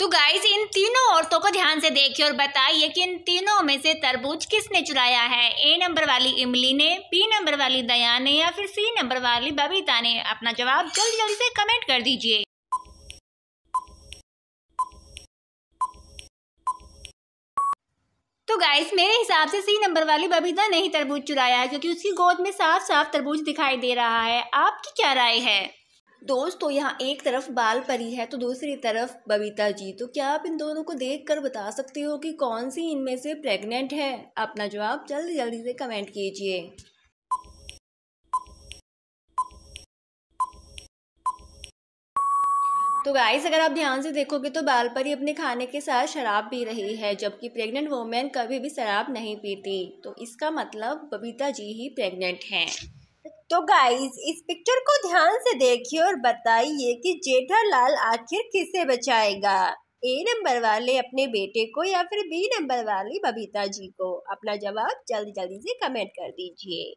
तो guys in तीनों औरतों को ध्यान से देखिए और बताइए कि इन तीनों में से तरबूज किसने चुराया है ए नंबर वाली इमली ने बी नंबर वाली दया ने या फिर सी नंबर वाली बबीता ने अपना जवाब जल्दी जल्दी से कमेंट कर दीजिए तो गाइस मेरे हिसाब से सी नंबर वाली बबीता ने ही तरबूज चुराया है क्योंकि उसकी गोद में साफ साफ तरबूज दिखाई दे रहा है आपकी क्या राय है दोस्तों यहाँ एक तरफ बाल परी है तो दूसरी तरफ बबीता जी तो क्या आप इन दोनों को देख कर बता सकते हो कि कौन सी इनमें से प्रेग्नेंट है अपना जवाब जल्दी जल्दी से कमेंट कीजिए तो गाइस अगर आप ध्यान से देखोगे तो बालपरी अपने खाने के साथ शराब पी रही है जबकि प्रेग्नेंट वोमेन कभी भी शराब नहीं पीती तो इसका मतलब बबीता जी ही प्रेग्नेंट हैं तो गाइस इस पिक्चर को ध्यान से देखिए और बताइए कि जेठालाल आखिर किसे बचाएगा ए नंबर वाले अपने बेटे को या फिर बी नंबर वाली बबीता जी को अपना जवाब जल्दी जल्दी से कमेंट कर दीजिए